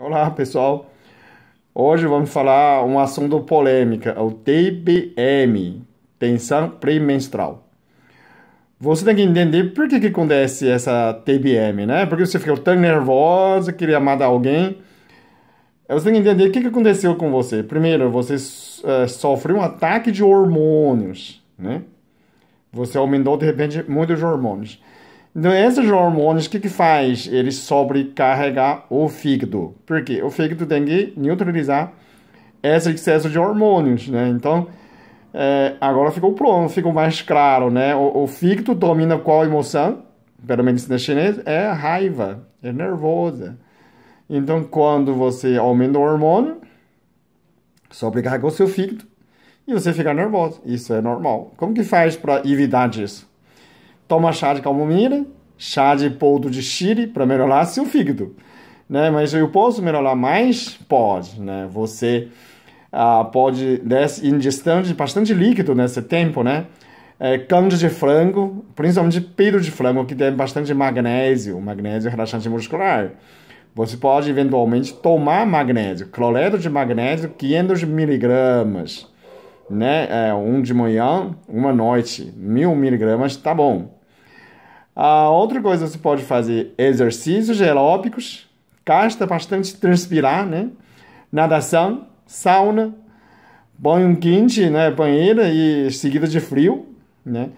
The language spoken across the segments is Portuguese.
Olá pessoal, hoje vamos falar um assunto polêmica, o TPM, tensão pré-menstrual. Você tem que entender por que, que acontece essa TBM, né? Porque você ficou tão nervosa, queria matar alguém. É, você tem que entender o que, que aconteceu com você. Primeiro, você uh, é, sofreu um ataque de hormônios, né? Você aumentou de repente muitos hormônios. Então, esses hormônios, o que, que faz? Eles sobrecarregar o fígado. Porque o fígado tem que neutralizar esse excesso de hormônios, né? Então, é, agora ficou pronto, ficou mais claro, né? O, o fígado domina qual emoção? Pela medicina chinesa, é a raiva, é nervosa. Então, quando você aumenta o hormônio, sobrecarrega o seu fígado e você fica nervoso. Isso é normal. Como que faz para evitar disso? Toma chá de camomila, chá de poldo de chile para melhorar seu fígado. Né? Mas eu posso melhorar mais? Pode. Né? Você ah, pode né, de bastante líquido nesse tempo, né? É, cândido de frango, principalmente peito de frango, que tem bastante magnésio, magnésio relaxante muscular. Você pode eventualmente tomar magnésio, cloreto de magnésio, 500 miligramas, né? É, um de manhã, uma noite, mil miligramas, tá bom. Ah, outra coisa você pode fazer: exercícios aeróbicos, gasta bastante transpirar, né? Nadação, sauna, banho quente, né? Banheira e seguida de frio, né?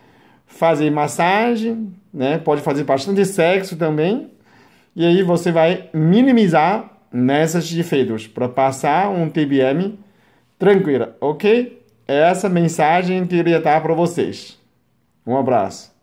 Fazer massagem, né? Pode fazer bastante sexo também. E aí você vai minimizar nessas efeitos para passar um TBM tranquila, ok? É essa mensagem que eu queria dar para vocês. Um abraço.